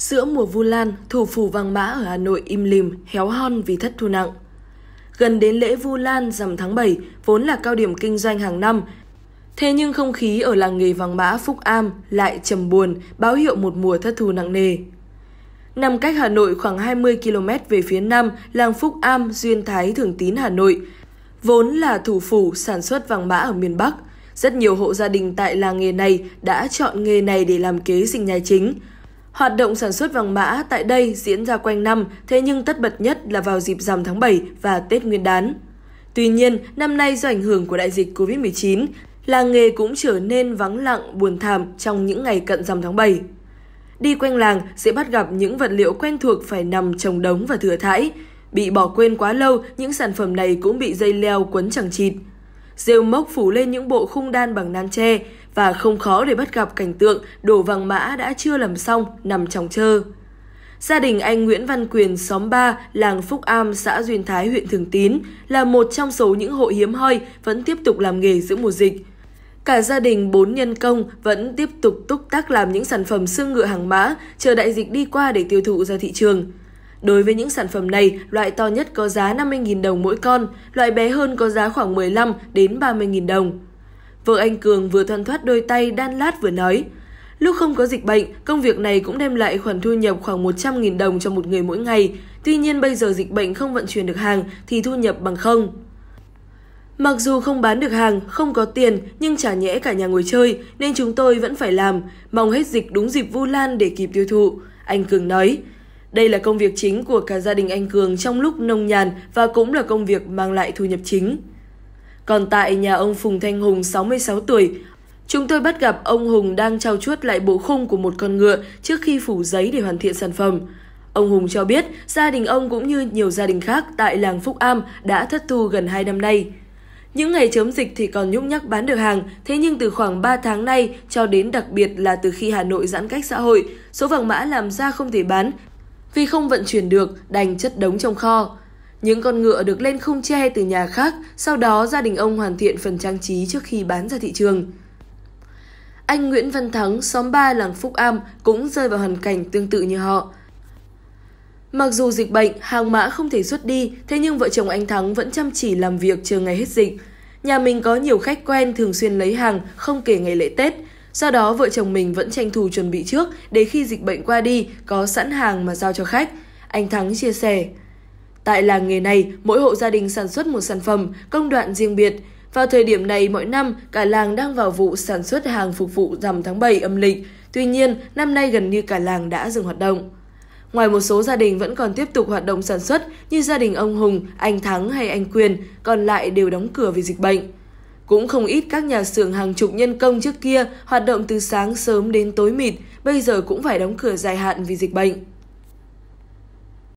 Giữa mùa Vu Lan, thủ phủ vàng mã ở Hà Nội im lìm, héo hon vì thất thu nặng. Gần đến lễ Vu Lan rằm tháng 7, vốn là cao điểm kinh doanh hàng năm. Thế nhưng không khí ở làng nghề vàng mã Phúc Am lại trầm buồn, báo hiệu một mùa thất thu nặng nề. Nằm cách Hà Nội khoảng 20 km về phía nam, làng Phúc Am, Duyên Thái, Thường Tín, Hà Nội, vốn là thủ phủ sản xuất vàng mã ở miền Bắc. Rất nhiều hộ gia đình tại làng nghề này đã chọn nghề này để làm kế sinh nhai chính – Hoạt động sản xuất vàng mã tại đây diễn ra quanh năm, thế nhưng tất bật nhất là vào dịp rằm tháng 7 và Tết Nguyên đán. Tuy nhiên, năm nay do ảnh hưởng của đại dịch COVID-19, làng nghề cũng trở nên vắng lặng, buồn thảm trong những ngày cận rằm tháng 7. Đi quanh làng sẽ bắt gặp những vật liệu quen thuộc phải nằm trồng đống và thừa thãi. Bị bỏ quên quá lâu, những sản phẩm này cũng bị dây leo quấn chẳng chịt rêu mốc phủ lên những bộ khung đan bằng nan tre và không khó để bắt gặp cảnh tượng đổ vàng mã đã chưa làm xong nằm trong chơ. Gia đình anh Nguyễn Văn Quyền, xóm 3, làng Phúc Am, xã Duyên Thái, huyện Thường Tín là một trong số những hộ hiếm hoi vẫn tiếp tục làm nghề giữa mùa dịch. Cả gia đình bốn nhân công vẫn tiếp tục túc tác làm những sản phẩm xương ngựa hàng mã, chờ đại dịch đi qua để tiêu thụ ra thị trường. Đối với những sản phẩm này, loại to nhất có giá 50.000 đồng mỗi con, loại bé hơn có giá khoảng 15 đến 30.000 đồng. Vợ anh Cường vừa thoăn thoát đôi tay đan lát vừa nói, Lúc không có dịch bệnh, công việc này cũng đem lại khoản thu nhập khoảng 100.000 đồng cho một người mỗi ngày. Tuy nhiên bây giờ dịch bệnh không vận chuyển được hàng thì thu nhập bằng không. Mặc dù không bán được hàng, không có tiền nhưng trả nhẽ cả nhà ngồi chơi nên chúng tôi vẫn phải làm, mong hết dịch đúng dịp Vu Lan để kịp tiêu thụ. Anh Cường nói, đây là công việc chính của cả gia đình anh Cường trong lúc nông nhàn và cũng là công việc mang lại thu nhập chính. Còn tại nhà ông Phùng Thanh Hùng 66 tuổi, chúng tôi bắt gặp ông Hùng đang trao chuốt lại bộ khung của một con ngựa trước khi phủ giấy để hoàn thiện sản phẩm. Ông Hùng cho biết gia đình ông cũng như nhiều gia đình khác tại làng Phúc Am đã thất thu gần 2 năm nay. Những ngày chấm dịch thì còn nhúc nhắc bán được hàng, thế nhưng từ khoảng 3 tháng nay cho đến đặc biệt là từ khi Hà Nội giãn cách xã hội, số vàng mã làm ra không thể bán vì không vận chuyển được, đành chất đống trong kho. Những con ngựa được lên khung tre từ nhà khác, sau đó gia đình ông hoàn thiện phần trang trí trước khi bán ra thị trường. Anh Nguyễn Văn Thắng, xóm 3 làng Phúc Am cũng rơi vào hoàn cảnh tương tự như họ. Mặc dù dịch bệnh, hàng mã không thể xuất đi, thế nhưng vợ chồng anh Thắng vẫn chăm chỉ làm việc chờ ngày hết dịch. Nhà mình có nhiều khách quen thường xuyên lấy hàng, không kể ngày lễ Tết. Do đó, vợ chồng mình vẫn tranh thủ chuẩn bị trước để khi dịch bệnh qua đi, có sẵn hàng mà giao cho khách. Anh Thắng chia sẻ. Tại làng nghề này, mỗi hộ gia đình sản xuất một sản phẩm, công đoạn riêng biệt. Vào thời điểm này mỗi năm, cả làng đang vào vụ sản xuất hàng phục vụ rằm tháng 7 âm lịch. Tuy nhiên, năm nay gần như cả làng đã dừng hoạt động. Ngoài một số gia đình vẫn còn tiếp tục hoạt động sản xuất như gia đình ông Hùng, anh Thắng hay anh Quyền, còn lại đều đóng cửa vì dịch bệnh. Cũng không ít các nhà xưởng hàng chục nhân công trước kia hoạt động từ sáng sớm đến tối mịt, bây giờ cũng phải đóng cửa dài hạn vì dịch bệnh.